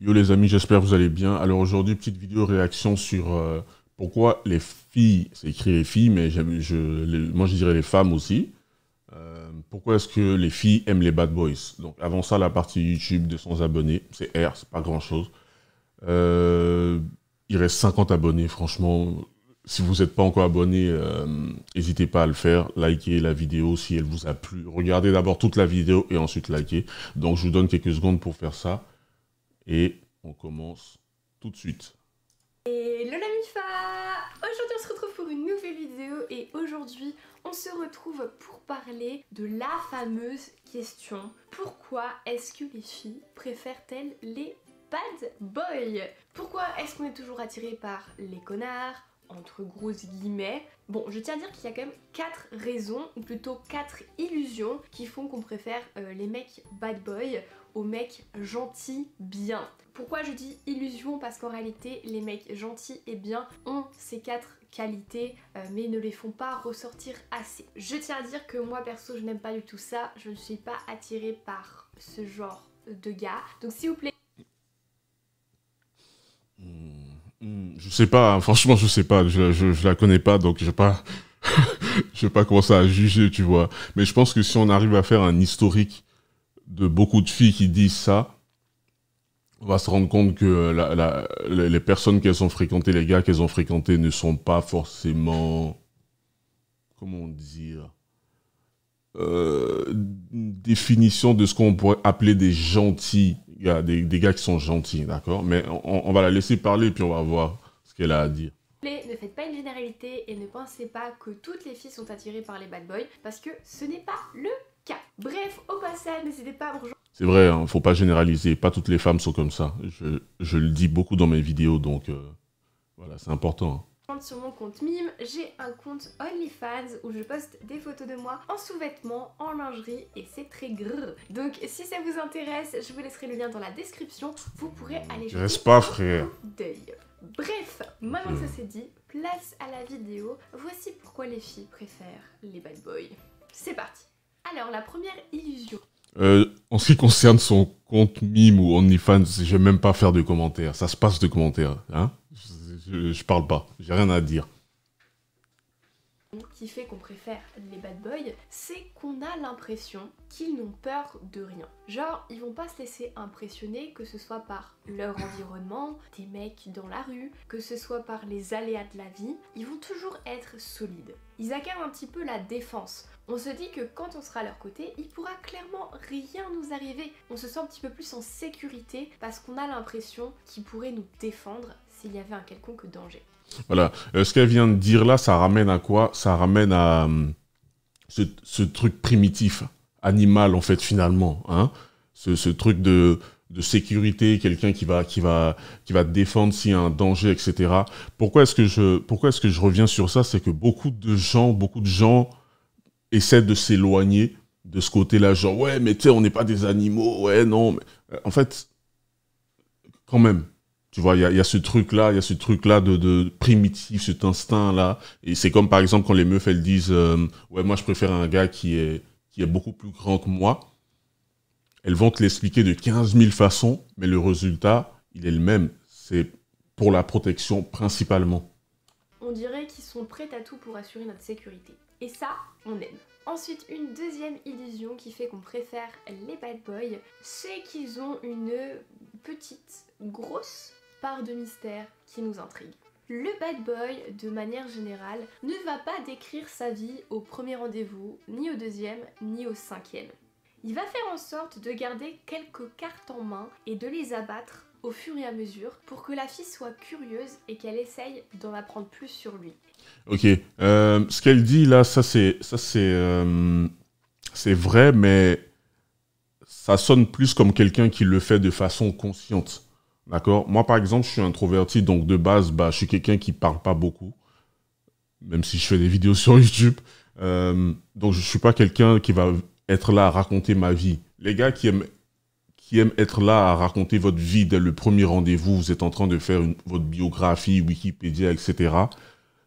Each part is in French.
Yo les amis, j'espère que vous allez bien. Alors aujourd'hui, petite vidéo réaction sur euh, pourquoi les filles, c'est écrit les filles, mais moi je dirais les femmes aussi. Euh, pourquoi est-ce que les filles aiment les bad boys Donc avant ça, la partie YouTube de 100 abonnés, c'est R, c'est pas grand chose. Euh, il reste 50 abonnés, franchement. Si vous n'êtes pas encore abonné, n'hésitez pas à le faire. Likez la vidéo si elle vous a plu. Regardez d'abord toute la vidéo et ensuite likez. Donc je vous donne quelques secondes pour faire ça. Et on commence tout de suite. Hello la Mifa Aujourd'hui on se retrouve pour une nouvelle vidéo et aujourd'hui on se retrouve pour parler de la fameuse question pourquoi est-ce que les filles préfèrent-elles les bad boys Pourquoi est-ce qu'on est toujours attiré par les connards entre grosses guillemets. Bon, je tiens à dire qu'il y a quand même 4 raisons, ou plutôt 4 illusions, qui font qu'on préfère euh, les mecs bad boys aux mecs gentils bien. Pourquoi je dis illusion Parce qu'en réalité, les mecs gentils et bien ont ces quatre qualités, euh, mais ne les font pas ressortir assez. Je tiens à dire que moi perso, je n'aime pas du tout ça. Je ne suis pas attirée par ce genre de gars. Donc s'il vous plaît... Je hmm, ne hmm, je sais pas, hein. franchement, je sais pas. Je, ne la connais pas, donc je pas... je vais pas commencer à juger, tu vois. Mais je pense que si on arrive à faire un historique de beaucoup de filles qui disent ça, on va se rendre compte que les personnes qu'elles ont fréquentées, les gars qu'elles ont fréquentés ne sont pas forcément, comment dire, euh, définition de ce qu'on pourrait appeler des gentils des, gars qui sont gentils, d'accord Mais on, on, va la laisser parler puis on va voir ce qu'elle a à dire. Ne faites pas une généralité et ne pensez pas que toutes les filles sont attirées par les bad boys parce que ce n'est pas le Bref, au passage, n'hésitez pas à me rejoindre. C'est vrai, ne hein, faut pas généraliser, pas toutes les femmes sont comme ça. Je, le dis beaucoup dans mes vidéos, donc euh, voilà, c'est important. Hein. Sur mon compte Mime, j'ai un compte OnlyFans où je poste des photos de moi en sous-vêtements, en lingerie et c'est très grrr. Donc si ça vous intéresse, je vous laisserai le lien dans la description. Vous pourrez aller jeter pas, frère. Bref, maintenant que ça c'est dit, place à la vidéo. Voici pourquoi les filles préfèrent les bad boys. C'est parti alors, la première illusion. Euh, en ce qui concerne son compte mime ou OnlyFans, je vais même pas faire de commentaires. Ça se passe de commentaires. Hein je, parle pas. J'ai rien à dire. Qui fait qu'on préfère les bad boys, c'est qu'on a l'impression qu'ils n'ont peur de rien. Genre, ils vont pas se laisser impressionner, que ce soit par leur environnement, des mecs dans la rue, que ce soit par les aléas de la vie. Ils vont toujours être solides. Ils acquièrent un petit peu la défense on se dit que quand on sera à leur côté, il pourra clairement rien nous arriver. On se sent un petit peu plus en sécurité parce qu'on a l'impression qu'ils pourrait nous défendre s'il y avait un quelconque danger. Voilà, euh, ce qu'elle vient de dire là, ça ramène à quoi Ça ramène à euh, ce, truc primitif, animal en fait finalement, hein ce, truc de, sécurité, quelqu'un qui va qui va qui va défendre s'il y a un danger, etc. Pourquoi est-ce que je pourquoi est-ce que je reviens sur ça C'est que beaucoup de gens, beaucoup de gens essaie de s'éloigner de ce côté-là, genre, ouais, mais tu sais, on n'est pas des animaux, ouais, non. Mais... Euh, en fait, quand même, tu vois, il y a, ce truc-là, il y a ce truc-là de, primitif, cet instinct-là. Et c'est comme, par exemple, quand les meufs, elles disent, euh, ouais, moi, je préfère un gars qui est, qui est beaucoup plus grand que moi. Elles vont te l'expliquer de 15 000 façons, mais le résultat, il est le même. C'est pour la protection principalement. On dirait qu'ils sont prêts à tout pour assurer notre sécurité. Et ça, on aime. Ensuite, une deuxième illusion qui fait qu'on préfère les bad boys, c'est qu'ils ont une petite, grosse part de mystère qui nous intrigue. Le bad boy, de manière générale, ne va pas décrire sa vie au premier rendez-vous, ni au deuxième, ni au cinquième. Il va faire en sorte de garder quelques cartes en main et de les abattre au fur et à mesure pour que la fille soit curieuse et qu'elle essaye d'en apprendre plus sur lui. Ok, euh, ce qu'elle dit là, ça c'est ça c'est euh, c'est vrai, mais ça sonne plus comme quelqu'un qui le fait de façon consciente. D'accord Moi, par exemple, je suis introverti, donc de base, bah, je suis quelqu'un qui parle pas beaucoup, même si je fais des vidéos sur YouTube. Euh, donc, je suis pas quelqu'un qui va être là à raconter ma vie. Les gars qui aiment qui aime être là à raconter votre vie dès le premier rendez-vous, vous êtes en train de faire votre biographie, Wikipédia, etc.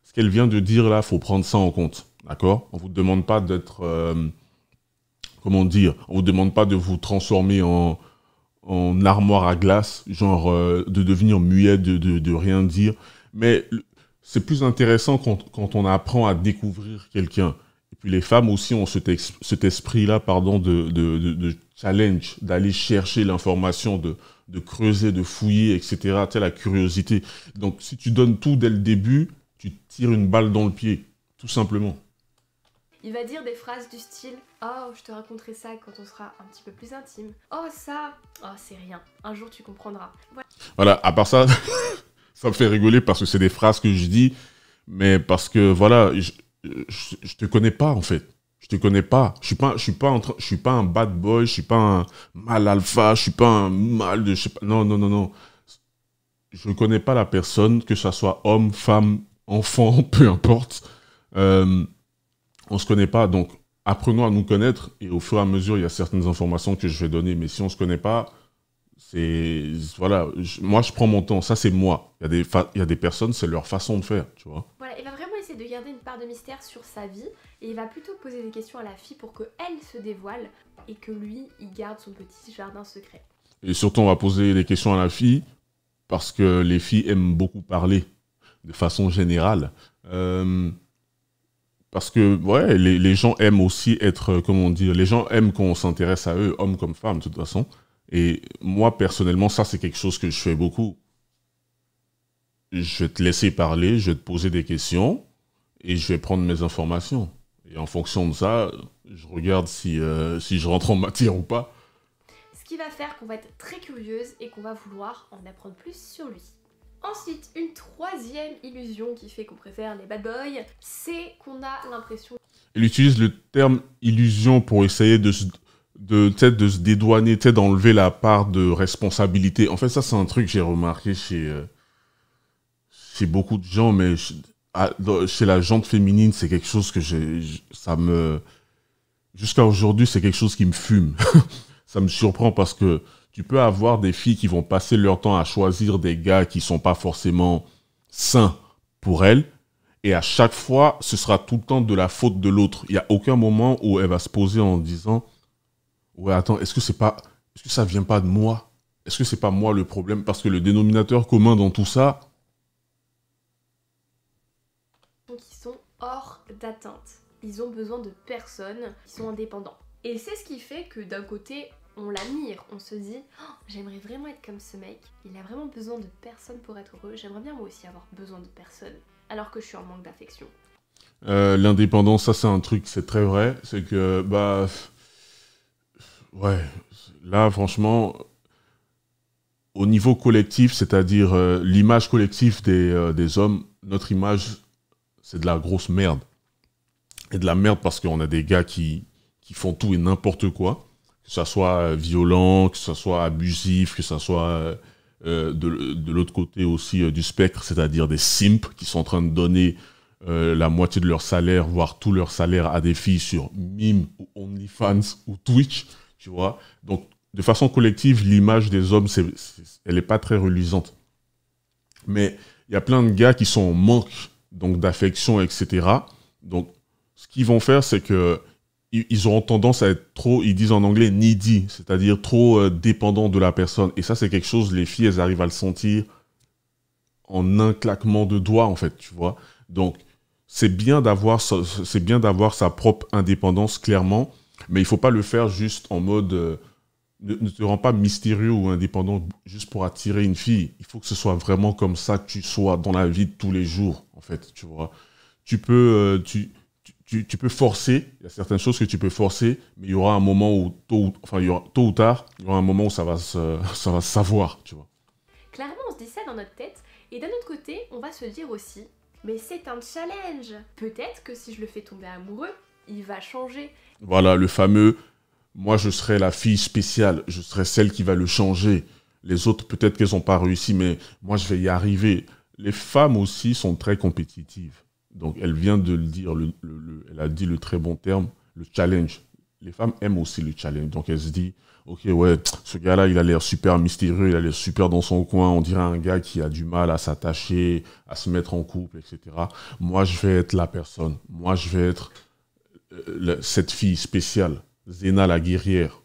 Ce qu'elle vient de dire là, faut prendre ça en compte, d'accord On vous demande pas d'être, euh, comment dire, on vous demande pas de vous transformer en, en armoire à glace, genre euh, de devenir muet, de, rien dire. Mais c'est plus intéressant quand on apprend à découvrir quelqu'un puis les femmes aussi ont cet, esprit-là, pardon, de, challenge, d'aller chercher l'information, de, creuser, de fouiller, etc. Tu la curiosité. Donc, si tu donnes tout dès le début, tu tires une balle dans le pied, tout simplement. Il va dire des phrases du style Oh, je te raconterai ça quand on sera un petit peu plus intime. Oh, ça oh, c'est rien. Un jour, tu comprendras. Voilà, à part ça, ça me fait rigoler parce que c'est des phrases que je dis, mais parce que, voilà, je, je, je te connais pas en fait. Je te connais pas. Je suis pas, je suis pas, je suis pas un bad boy. Je suis pas un mal alpha. Je suis pas un mal de. non, non, non, non. Je ne connais pas la personne, que ça soit homme, femme, enfant, peu importe. Euh, on se connaît pas, donc apprenons à nous connaître. Et au fur et à mesure, il y a certaines informations que je vais donner. Mais si on se connaît pas, c'est voilà. moi, je prends mon temps. Ça, c'est moi. Il y a des, il y a des personnes, c'est leur façon de faire, tu vois de garder une part de mystère sur sa vie et il va plutôt poser des questions à la fille pour qu'elle se dévoile et que lui, il garde son petit jardin secret. Et surtout, on va poser des questions à la fille parce que les filles aiment beaucoup parler de façon générale. Euh, parce que ouais, les, les, gens aiment aussi être, euh, comment dire, les gens aiment qu'on s'intéresse à eux, hommes comme femmes, de toute façon. Et moi, personnellement, ça, c'est quelque chose que je fais beaucoup. Je vais te laisser parler, je vais te poser des questions, et je vais prendre mes informations. Et en fonction de ça, je regarde si, euh, si je rentre en matière ou pas. Ce qui va faire qu'on va être très curieuse et qu'on va vouloir en apprendre plus sur lui. Ensuite, une troisième illusion qui fait qu'on préfère les bad boys, c'est qu'on a l'impression... Il utilise le terme illusion pour essayer de se, de, de se dédouaner, d'enlever la part de responsabilité. En fait, ça, c'est un truc que j'ai remarqué chez, euh, beaucoup de gens, mais... Ah, chez la jante féminine, c'est quelque chose que j'ai, ça me, jusqu'à aujourd'hui, c'est quelque chose qui me fume. ça me surprend parce que tu peux avoir des filles qui vont passer leur temps à choisir des gars qui sont pas forcément sains pour elles. Et à chaque fois, ce sera tout le temps de la faute de l'autre. Il n'y a aucun moment où elle va se poser en disant Ouais, attends, est-ce que c'est pas. Est-ce que ça vient pas de moi Est-ce que c'est pas moi le problème Parce que le dénominateur commun dans tout ça, hors d'atteinte. Ils ont besoin de personnes qui sont indépendants. Et c'est ce qui fait que d'un côté, on l'admire, on se dit oh, j'aimerais vraiment être comme ce mec, il a vraiment besoin de personnes pour être heureux, j'aimerais bien moi aussi avoir besoin de personnes alors que je suis en manque d'affection. Euh, l'indépendance, ça c'est un truc, c'est très vrai, c'est que bah ouais, là franchement, au niveau collectif, c'est-à-dire euh, l'image collective des, euh, des hommes, notre image c'est de la grosse merde. Et de la merde parce qu'on a des gars qui, qui font tout et n'importe quoi, que ça soit euh, violent, que ce soit abusif, que ça soit euh, euh, de, l'autre côté aussi du spectre, c'est-à-dire des simps qui sont en train de donner la moitié de leur salaire, voire tout leur salaire à des filles sur Mime ou OnlyFans ou Twitch, tu vois. Donc, de façon collective, l'image des hommes, elle n'est pas très reluisante. Mais il y a plein de gars qui sont en manque donc d'affection, etc. Donc, ce qu'ils vont faire, c'est que ils auront tendance à être trop, ils disent en anglais needy, c'est-à-dire trop euh, dépendant de la personne. Et ça, c'est quelque chose, les filles, elles arrivent à le sentir en un claquement de doigts, en fait, tu vois. Donc, c'est bien d'avoir sa propre indépendance, clairement, mais il faut pas le faire juste en mode. Euh, ne, te rends pas mystérieux ou indépendant juste pour attirer une fille. Il faut que ce soit vraiment comme ça que tu sois dans la vie de tous les jours, en fait, tu vois. Tu peux, euh, tu, tu, peux forcer, il y a certaines choses que tu peux forcer, mais il y aura un moment où, tôt, enfin, y aura, tôt ou tard, il y aura un moment où ça va se, ça va savoir, tu vois. Clairement, on se dit ça dans notre tête, et d'un autre côté, on va se dire aussi, mais c'est un challenge. Peut-être que si je le fais tomber amoureux, il va changer. Voilà, le fameux moi je serai la fille spéciale, je serai celle qui va le changer. Les autres, peut-être qu'elles n'ont pas réussi, mais moi je vais y arriver. Les femmes aussi sont très compétitives. Donc elle vient de le dire, elle a dit le très bon terme, le challenge. Les femmes aiment aussi le challenge. Donc elle se dit, ok ouais, ce gars-là, il a l'air super mystérieux, il a l'air super dans son coin, on dirait un gars qui a du mal à s'attacher, à se mettre en couple, etc. Moi je vais être la personne, moi je vais être euh, cette fille spéciale Zéna la guerrière.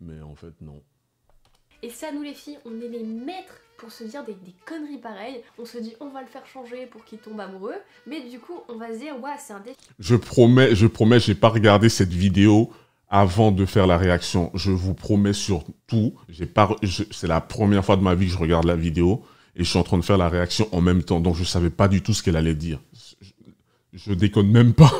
Mais en fait, non. Et ça, nous les filles, on est les maîtres pour se dire des, conneries pareilles. On se dit, on va le faire changer pour qu'il tombe amoureux. Mais du coup, on va se dire, ouais, c'est un défi. Je promets, je promets, j'ai pas regardé cette vidéo avant de faire la réaction. Je vous promets sur tout. c'est la première fois de ma vie que je regarde la vidéo et je suis en train de faire la réaction en même temps. Donc, je savais pas du tout ce qu'elle allait dire. je déconne même pas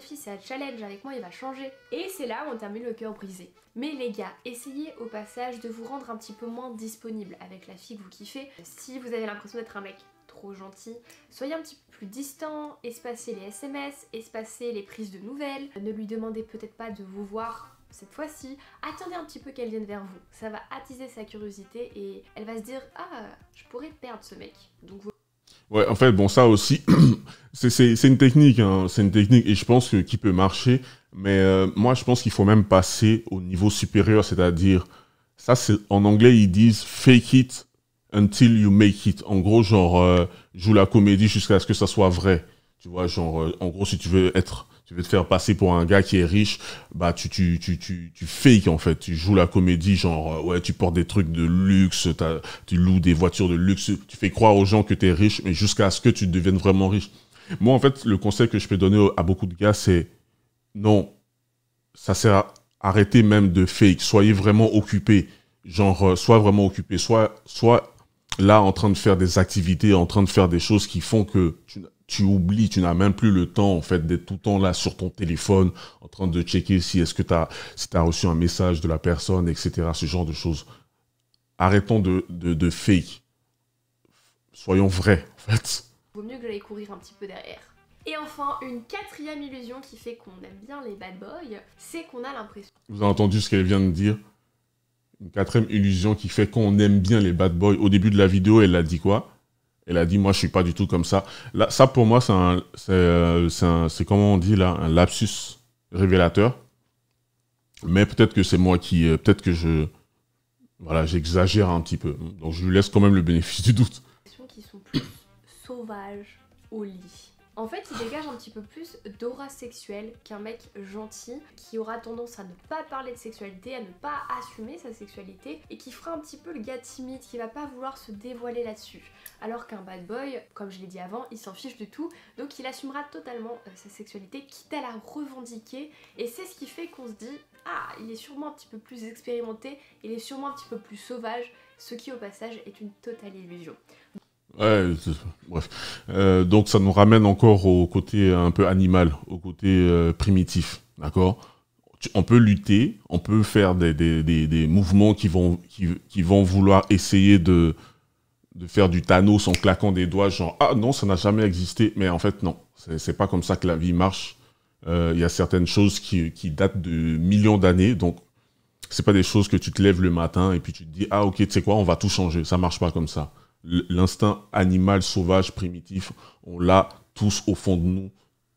fille c'est un challenge avec moi, il va changer. Et c'est là où on termine le cœur brisé. Mais les gars, essayez au passage de vous rendre un petit peu moins disponible avec la fille que vous kiffez. Si vous avez l'impression d'être un mec trop gentil. Soyez un petit peu plus distant, espacez les SMS, espacez les prises de nouvelles. Ne lui demandez peut-être pas de vous voir cette fois-ci. Attendez un petit peu qu'elle vienne vers vous. Ça va attiser sa curiosité et elle va se dire « Ah, je pourrais perdre ce mec. » Donc vous Ouais, en fait, bon, ça aussi, c'est une technique, hein. c'est une technique, et je pense qu'il peut marcher, mais euh, moi, je pense qu'il faut même passer au niveau supérieur, c'est-à-dire, ça, c'est en anglais, ils disent fake it until you make it. En gros, genre, euh, joue la comédie jusqu'à ce que ça soit vrai. Tu vois, genre, euh, en gros, si tu veux être tu veux te faire passer pour un gars qui est riche, bah tu tu tu tu, tu fake en fait, tu joues la comédie genre euh, ouais, tu portes des trucs de luxe, tu loues des voitures de luxe, tu fais croire aux gens que tu es riche mais jusqu'à ce que tu deviennes vraiment riche. Moi en fait, le conseil que je peux donner à beaucoup de gars c'est non, ça sert à arrêter même de fake, soyez vraiment occupé genre euh, sois vraiment occupé, soit soit là en train de faire des activités, en train de faire des choses qui font que tu tu oublies, tu n'as même plus le temps en fait d'être tout le temps là sur ton téléphone en train de checker si est-ce que tu as, si as reçu un message de la personne, etc. Ce genre de choses. Arrêtons de, de, de fake. Soyons vrais en fait. Vaut mieux que j'aille courir un petit peu derrière. Et enfin, une quatrième illusion qui fait qu'on aime bien les bad boys, c'est qu'on a l'impression... Vous avez entendu ce qu'elle vient de dire Une quatrième illusion qui fait qu'on aime bien les bad boys. Au début de la vidéo, elle a dit quoi elle a dit, moi, je suis pas du tout comme ça. Là, ça, pour moi, c'est euh, comment on dit là, un lapsus révélateur. Mais peut-être que c'est moi qui, euh, peut-être que je, voilà, j'exagère un petit peu. Donc, je lui laisse quand même le bénéfice du doute. Qui sont plus sauvages au lit. En fait, il dégage un petit peu plus d'aura sexuelle qu'un mec gentil qui aura tendance à ne pas parler de sexualité, à ne pas assumer sa sexualité et qui fera un petit peu le gars timide, qui va pas vouloir se dévoiler là-dessus. Alors qu'un bad boy, comme je l'ai dit avant, il s'en fiche de tout, donc il assumera totalement euh, sa sexualité, quitte à la revendiquer et c'est ce qui fait qu'on se dit ah, il est sûrement un petit peu plus expérimenté, il est sûrement un petit peu plus sauvage, ce qui au passage est une totale illusion. Ouais, bref. Euh, donc ça nous ramène encore au côté un peu animal, au côté euh, primitif, d'accord On peut lutter, on peut faire des, des, des, des mouvements qui vont, qui, qui, vont vouloir essayer de, de faire du Thanos en claquant des doigts, genre ah non, ça n'a jamais existé, mais en fait non, c'est pas comme ça que la vie marche. Euh, il y a certaines choses qui, qui datent de millions d'années, donc c'est pas des choses que tu te lèves le matin et puis tu te dis ah ok, tu sais quoi, on va tout changer, ça marche pas comme ça l'instinct animal, sauvage, primitif, on l'a tous au fond de nous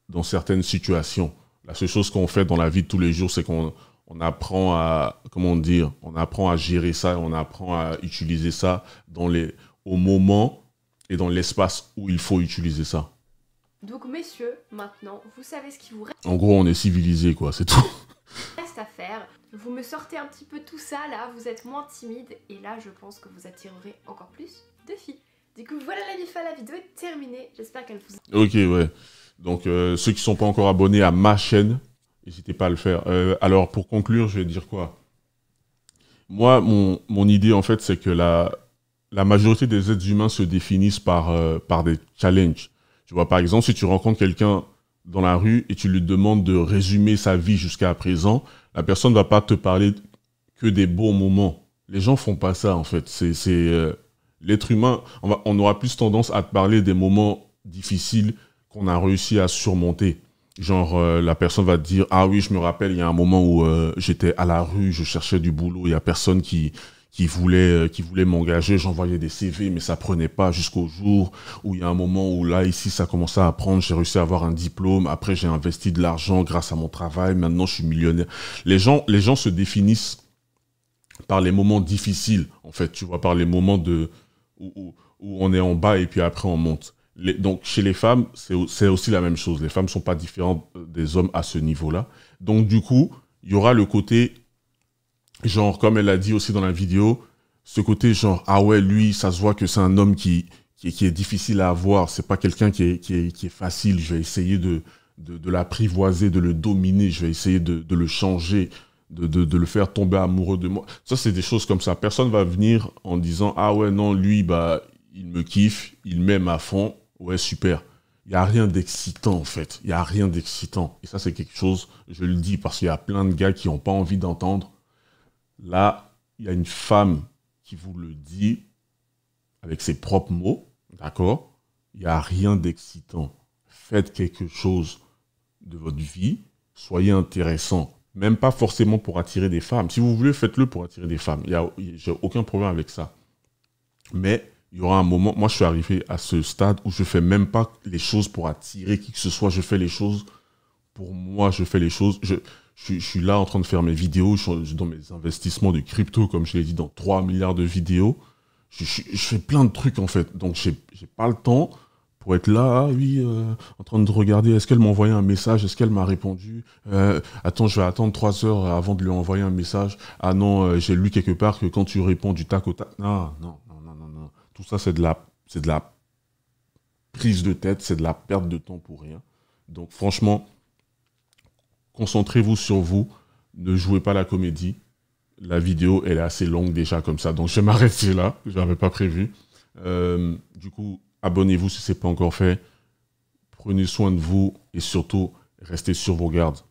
dans certaines situations. La seule chose qu'on fait dans la vie de tous les jours, c'est qu'on on apprend à, comment dire, on apprend à gérer ça, on apprend à utiliser ça dans les, au moment et dans l'espace où il faut utiliser ça. Donc messieurs, maintenant, vous savez ce qui vous reste. En gros, on est civilisé, quoi, c'est tout. Reste à faire. Vous me sortez un petit peu tout ça là, vous êtes moins timide et là, je pense que vous attirerez encore plus défi Du coup, voilà la la vidéo est terminée. J'espère qu'elle vous. Ok, ouais. Donc, euh, ceux qui ne sont pas encore abonnés à ma chaîne, n'hésitez pas à le faire. Euh, alors, pour conclure, je vais dire quoi Moi, mon, mon, idée, en fait, c'est que la, la majorité des êtres humains se définissent par, euh, par des challenges. Tu vois, par exemple, si tu rencontres quelqu'un dans la rue et tu lui demandes de résumer sa vie jusqu'à présent, la personne ne va pas te parler que des bons moments. Les gens font pas ça, en fait. C'est L'être humain, on, aura plus tendance à te parler des moments difficiles qu'on a réussi à surmonter. Genre, euh, la personne va te dire Ah oui, je me rappelle, il y a un moment où euh, j'étais à la rue, je cherchais du boulot, il n'y a personne qui, qui voulait, euh, m'engager. J'envoyais des CV, mais ça prenait pas jusqu'au jour où il y a un moment où là, ici, ça commençait à prendre. J'ai réussi à avoir un diplôme. Après, j'ai investi de l'argent grâce à mon travail. Maintenant, je suis millionnaire. Les gens, les gens se définissent par les moments difficiles, en fait, tu vois, par les moments de, où, on est en bas et puis après on monte. donc chez les femmes, c'est aussi la même chose. Les femmes ne sont pas différentes euh, des hommes à ce niveau-là. Donc du coup, il y aura le côté, genre, comme elle l'a dit aussi dans la vidéo, ce côté genre, ah ouais, lui, ça se voit que c'est un homme qui, qui, est difficile à avoir, c'est pas quelqu'un qui est, qui, facile, je vais essayer de, de, l'apprivoiser, de le dominer, je vais essayer de le changer, de, le faire tomber amoureux de moi. Ça, c'est des choses comme ça. Personne va venir en disant Ah ouais, non, lui, bah, il me kiffe, il m'aime à fond. Ouais, super. Il n'y a rien d'excitant, en fait. Il n'y a rien d'excitant. Et ça, c'est quelque chose, je le dis, parce qu'il y a plein de gars qui n'ont pas envie d'entendre. Là, il y a une femme qui vous le dit avec ses propres mots, d'accord Il n'y a rien d'excitant. Faites quelque chose de votre vie. Soyez intéressant même pas forcément pour attirer des femmes. Si vous voulez, faites-le pour attirer des femmes. J'ai aucun problème avec ça. Mais il y aura un moment, moi je suis arrivé à ce stade où je fais même pas les choses pour attirer qui que ce soit, je fais les choses pour moi, je fais les choses, je, suis là en train de faire mes vidéos, je, dans mes investissements de crypto, comme je l'ai dit, dans 3 milliards de vidéos, je, fais plein de trucs en fait, donc j'ai pas le temps, pour être là, ah oui, euh, en train de regarder, est-ce qu'elle m'a envoyé un message, est-ce qu'elle m'a répondu, euh, attends, je vais attendre trois heures avant de lui envoyer un message, ah non, euh, j'ai lu quelque part que quand tu réponds du tac au tac, non, non, non, non, non, tout ça c'est de la, c'est de la prise de tête, c'est de la perte de temps pour rien. Donc franchement, concentrez-vous sur vous, ne jouez pas la comédie. La vidéo, elle est assez longue déjà comme ça, donc je vais m'arrêter là, je n'avais pas prévu. du coup, Abonnez-vous si ce n'est pas encore fait. Prenez soin de vous et surtout, restez sur vos gardes.